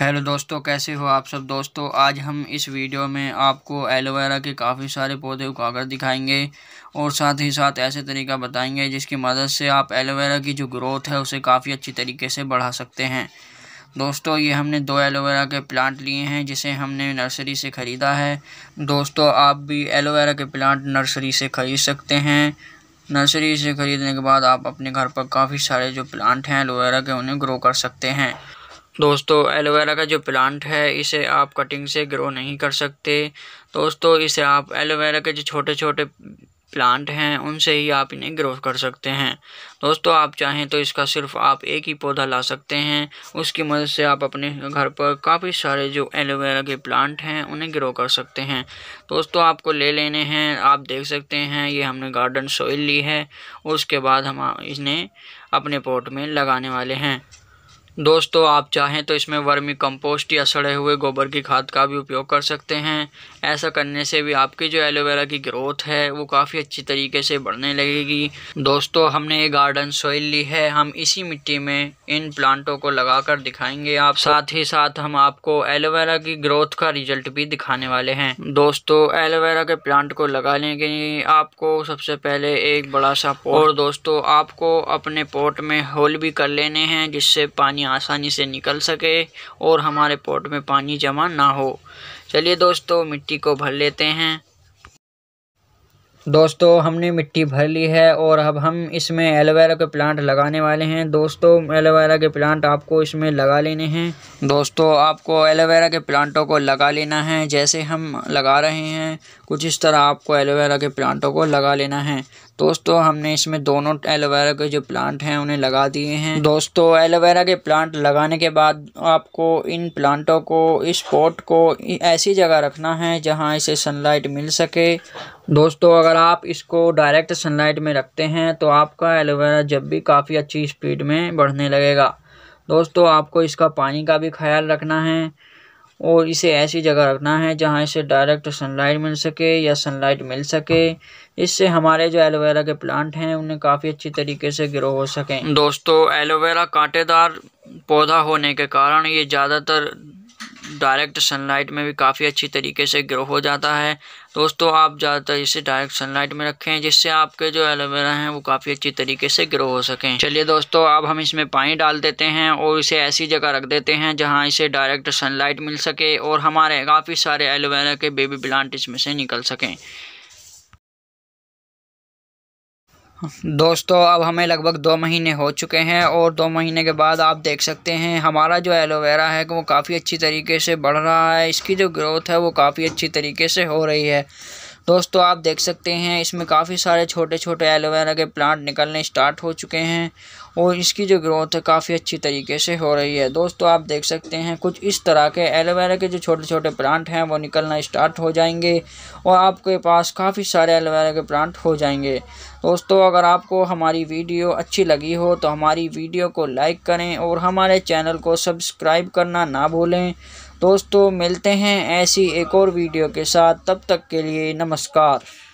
hello दोस्तों कैसे हो आप सब दोस्तों आज हम इस वीडियो में आपको एलोवेरा के काफ़ी सारे पौधे उगाकर दिखाएंगे और साथ ही साथ ऐसे तरीका बताएंगे जिसकी मदद से आप एलोवेरा की जो ग्रोथ है उसे काफ़ी अच्छी तरीके से बढ़ा सकते हैं दोस्तों ये हमने दो एलोवेरा के प्लांट लिए हैं जिसे हमने नर्सरी से ख़रीदा है दोस्तों आप भी एलोवेरा के प्लांट नर्सरी से ख़रीद सकते हैं नर्सरी से ख़रीदने के बाद आप अपने घर पर काफ़ी सारे जो प्लांट हैं एलोवेरा के उन्हें ग्रो कर सकते हैं दोस्तों एलोवेरा का जो प्लांट है इसे आप कटिंग से ग्रो नहीं कर सकते दोस्तों इसे आप एलोवेरा के जो छोटे छोटे प्लांट हैं उनसे ही आप इन्हें ग्रो कर सकते हैं दोस्तों आप चाहें तो इसका सिर्फ आप एक ही पौधा ला सकते हैं उसकी मदद से आप अपने घर पर काफ़ी सारे जो एलोवेरा के प्लांट हैं उन्हें ग्रो कर सकते हैं दोस्तों आपको ले लेने हैं आप देख सकते हैं ये हमने गार्डन सोइल ली है उसके बाद हम इन्हें अपने पोर्ट में लगाने वाले हैं दोस्तों आप चाहें तो इसमें वर्मी कंपोस्ट या सड़े हुए गोबर की खाद का भी उपयोग कर सकते हैं ऐसा करने से भी आपकी जो एलोवेरा की ग्रोथ है वो काफ़ी अच्छी तरीके से बढ़ने लगेगी दोस्तों हमने ये गार्डन सोइल ली है हम इसी मिट्टी में इन प्लांटों को लगाकर दिखाएंगे आप साथ ही साथ हम आपको एलोवेरा की ग्रोथ का रिजल्ट भी दिखाने वाले हैं दोस्तों एलोवेरा के प्लांट को लगाने के लिए आपको सबसे पहले एक बड़ा सा पोट और दोस्तों आपको अपने पोट में होल भी कर लेने हैं जिससे पानी आसानी से निकल सके और हमारे पॉट में पानी जमा ना हो चलिए दोस्तों मिट्टी को भर लेते हैं दोस्तों हमने मिट्टी भर ली है और अब हम इसमें एलोवेरा के प्लांट लगाने वाले हैं दोस्तों एलोवेरा के प्लांट आपको इसमें लगा लेने हैं दोस्तों आपको एलोवेरा के प्लांटों को लगा लेना है जैसे हम लगा रहे हैं कुछ इस तरह आपको एलोवेरा के प्लांटों को लगा लेना है दोस्तों हमने इसमें दोनों एलोवेरा के जो प्लांट हैं उन्हें लगा दिए हैं दोस्तों एलोवेरा के प्लांट लगाने के बाद आपको इन प्लांटों को इस पॉट को ऐसी जगह रखना है जहां इसे सनलाइट मिल सके दोस्तों अगर आप इसको डायरेक्ट सनलाइट में रखते हैं तो आपका एलोवेरा जब भी काफ़ी अच्छी स्पीड में बढ़ने लगेगा दोस्तों आपको इसका पानी का भी ख्याल रखना है और इसे ऐसी जगह रखना है जहाँ इसे डायरेक्ट सनलाइट मिल सके या सनलाइट मिल सके इससे हमारे जो एलोवेरा के प्लांट हैं उन्हें काफ़ी अच्छी तरीके से ग्रो हो सकें दोस्तों एलोवेरा कांटेदार पौधा होने के कारण ये ज़्यादातर डायरेक्ट सनलाइट में भी काफ़ी अच्छी तरीके से ग्रो हो जाता है दोस्तों आप ज़्यादातर इसे डायरेक्ट सनलाइट में रखें जिससे आपके जो एलोवेरा हैं वो काफ़ी अच्छी तरीके से ग्रो हो सकें चलिए दोस्तों अब हम इसमें पानी डाल देते हैं और इसे ऐसी जगह रख देते हैं जहाँ इसे डायरेक्ट सनलाइट मिल सके और हमारे काफ़ी सारे एलोवेरा के बेबी प्लांट इसमें से निकल सकें दोस्तों अब हमें लगभग दो महीने हो चुके हैं और दो महीने के बाद आप देख सकते हैं हमारा जो एलोवेरा है वो काफ़ी अच्छी तरीके से बढ़ रहा है इसकी जो ग्रोथ है वो काफ़ी अच्छी तरीके से हो रही है दोस्तों आप देख सकते हैं इसमें काफ़ी सारे छोटे छोटे एलोवेरा के प्लांट निकलने स्टार्ट हो चुके हैं और इसकी जो ग्रोथ है काफ़ी अच्छी तरीके से हो रही है दोस्तों आप देख सकते हैं कुछ इस तरह के एलोवेरा के जो छोटे छोटे प्लांट हैं वो निकलना स्टार्ट हो जाएंगे और आपके पास काफ़ी सारे एलोवेरा के प्लांट हो जाएंगे दोस्तों अगर आपको हमारी वीडियो अच्छी लगी हो तो हमारी वीडियो को लाइक करें और हमारे चैनल को सब्सक्राइब करना ना भूलें दोस्तों मिलते हैं ऐसी एक और वीडियो के साथ तब तक के लिए नमस्कार